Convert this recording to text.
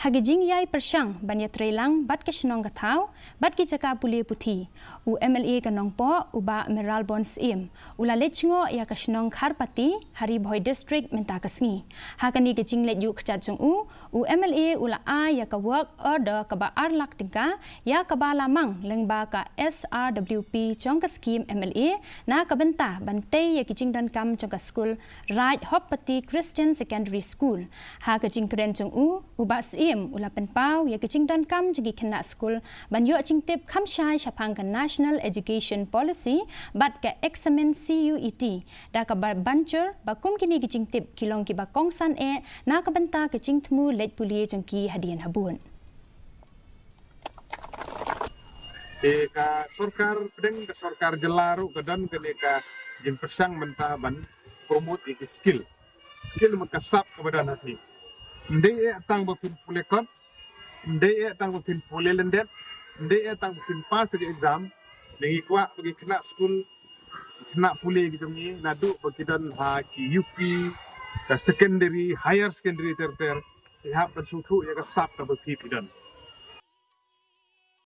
hagijing yai persang banya trelang bat ke shnong ga thau bat ki chaka puli puthi u mla ka nong po u ba meral bonds im u la lechingo ya ka shnong khar hari bhoi district menta ka singi ha ka ni ge jing le yuk cha chung u u mla u la a ya ka work order ka ba ar lak tingka ya ka ba la leng ba ka srwp chong ka scheme mla na ka benta ban te ya ki jing dan kam chong ka school right hop christian secondary school ha ka jing kren chung u u ba Kim อุลาเป็นเป้าอยากจิงดอนคำจึงกิคณะสกูลบรรยุจิงติบคำชายชาพังกับ ya National Education Policy ke Examen CUET ke kini kongsan e, e hadian ดากับบัญชร์บักุมกินีกิจิงติบกิลองกิบักองซันเอนากับบันตากิจิงทมูเลดปุลีจงกีฮัดียนฮบุน Eka sorkar deng ke sorkar jelaru ke dan ke neka jin persang mentah ban promote iki skill skill mekesap kepada nanti ndey e tang ba pin pule kon ndey e tang ba pin pule le ndet e tang ba pin pas ge exam ngi kwa ngi kena school kena pule gitu ni, na du ba kidan ha ki up ka secondary higher secondary terter, ter ya pa su thu ya ka sap ta ba pi pidan